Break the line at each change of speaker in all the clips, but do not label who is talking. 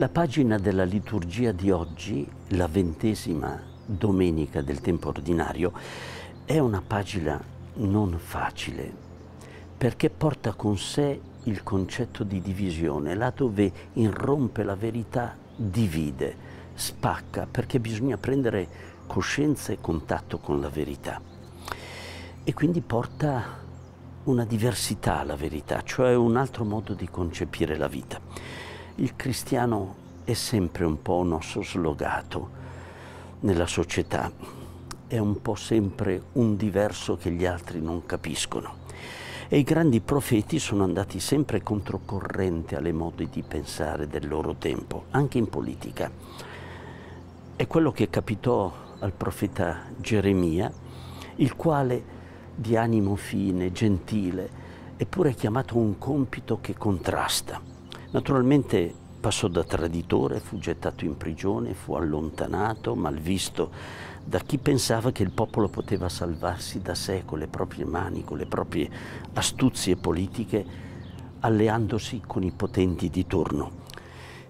La pagina della liturgia di oggi, la ventesima domenica del tempo ordinario, è una pagina non facile perché porta con sé il concetto di divisione, là dove irrompe la verità divide, spacca, perché bisogna prendere coscienza e contatto con la verità. E quindi porta una diversità alla verità, cioè un altro modo di concepire la vita. Il cristiano è sempre un po' un osso slogato nella società, è un po' sempre un diverso che gli altri non capiscono. E i grandi profeti sono andati sempre controcorrente alle modi di pensare del loro tempo, anche in politica. È quello che capitò al profeta Geremia, il quale di animo fine, gentile, eppure è chiamato un compito che contrasta. Naturalmente passò da traditore, fu gettato in prigione, fu allontanato, malvisto da chi pensava che il popolo poteva salvarsi da sé con le proprie mani, con le proprie astuzie politiche, alleandosi con i potenti di turno.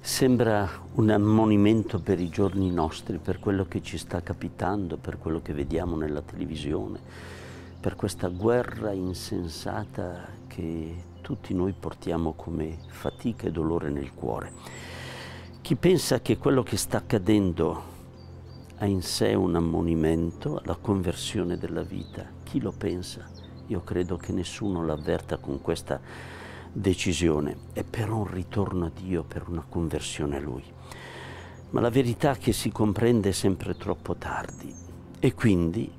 Sembra un ammonimento per i giorni nostri, per quello che ci sta capitando, per quello che vediamo nella televisione per questa guerra insensata che tutti noi portiamo come fatica e dolore nel cuore. Chi pensa che quello che sta accadendo ha in sé un ammonimento alla conversione della vita, chi lo pensa? Io credo che nessuno l'avverta con questa decisione, è per un ritorno a Dio, per una conversione a Lui. Ma la verità è che si comprende sempre troppo tardi e quindi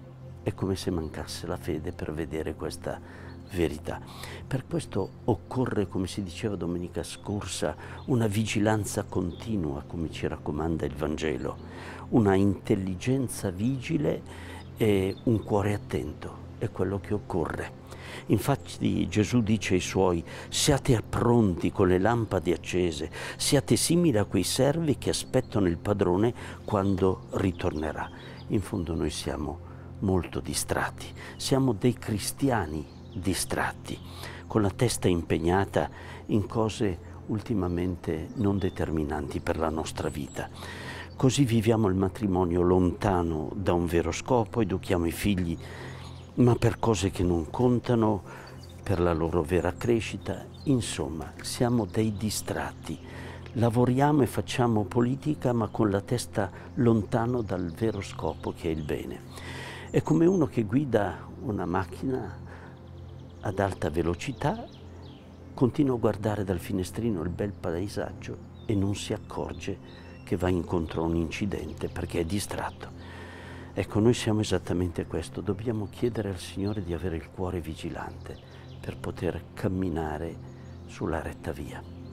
è come se mancasse la fede per vedere questa verità. Per questo occorre, come si diceva domenica scorsa, una vigilanza continua, come ci raccomanda il Vangelo, una intelligenza vigile e un cuore attento. È quello che occorre. Infatti Gesù dice ai suoi, siate appronti con le lampade accese, siate simili a quei servi che aspettano il padrone quando ritornerà. In fondo noi siamo molto distratti, siamo dei cristiani distratti, con la testa impegnata in cose ultimamente non determinanti per la nostra vita. Così viviamo il matrimonio lontano da un vero scopo, educhiamo i figli, ma per cose che non contano, per la loro vera crescita, insomma, siamo dei distratti. Lavoriamo e facciamo politica, ma con la testa lontano dal vero scopo che è il bene. È come uno che guida una macchina ad alta velocità, continua a guardare dal finestrino il bel paesaggio e non si accorge che va incontro a un incidente perché è distratto. Ecco, noi siamo esattamente questo, dobbiamo chiedere al Signore di avere il cuore vigilante per poter camminare sulla retta via.